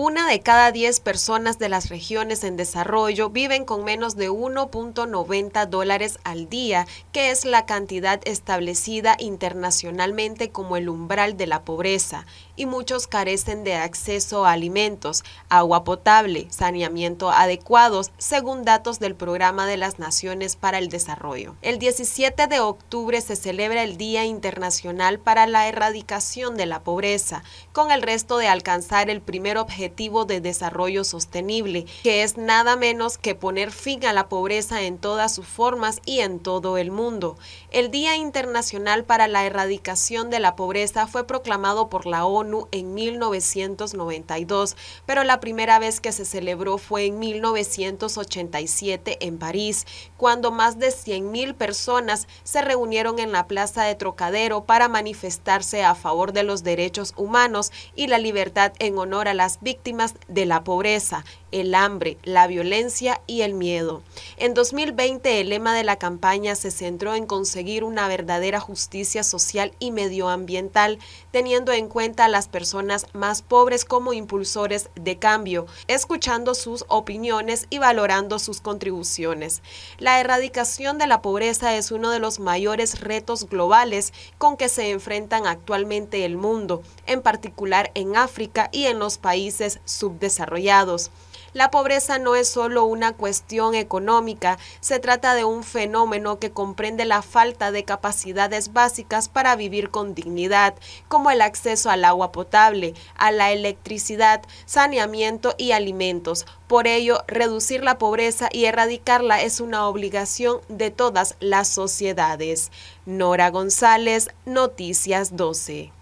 Una de cada 10 personas de las regiones en desarrollo viven con menos de 1.90 dólares al día, que es la cantidad establecida internacionalmente como el umbral de la pobreza, y muchos carecen de acceso a alimentos, agua potable, saneamiento adecuados, según datos del Programa de las Naciones para el Desarrollo. El 17 de octubre se celebra el Día Internacional para la Erradicación de la Pobreza, con el resto de alcanzar el primer objetivo de Desarrollo Sostenible, que es nada menos que poner fin a la pobreza en todas sus formas y en todo el mundo. El Día Internacional para la Erradicación de la Pobreza fue proclamado por la ONU en 1992, pero la primera vez que se celebró fue en 1987 en París, cuando más de 100.000 personas se reunieron en la Plaza de Trocadero para manifestarse a favor de los derechos humanos y la libertad en honor a las víctimas de la pobreza, el hambre, la violencia y el miedo. En 2020 el lema de la campaña se centró en conseguir una verdadera justicia social y medioambiental, teniendo en cuenta a las personas más pobres como impulsores de cambio, escuchando sus opiniones y valorando sus contribuciones. La erradicación de la pobreza es uno de los mayores retos globales con que se enfrentan actualmente el mundo, en particular en África y en los países subdesarrollados. La pobreza no es solo una cuestión económica, se trata de un fenómeno que comprende la falta de capacidades básicas para vivir con dignidad, como el acceso al agua potable, a la electricidad, saneamiento y alimentos. Por ello, reducir la pobreza y erradicarla es una obligación de todas las sociedades. Nora González, Noticias 12.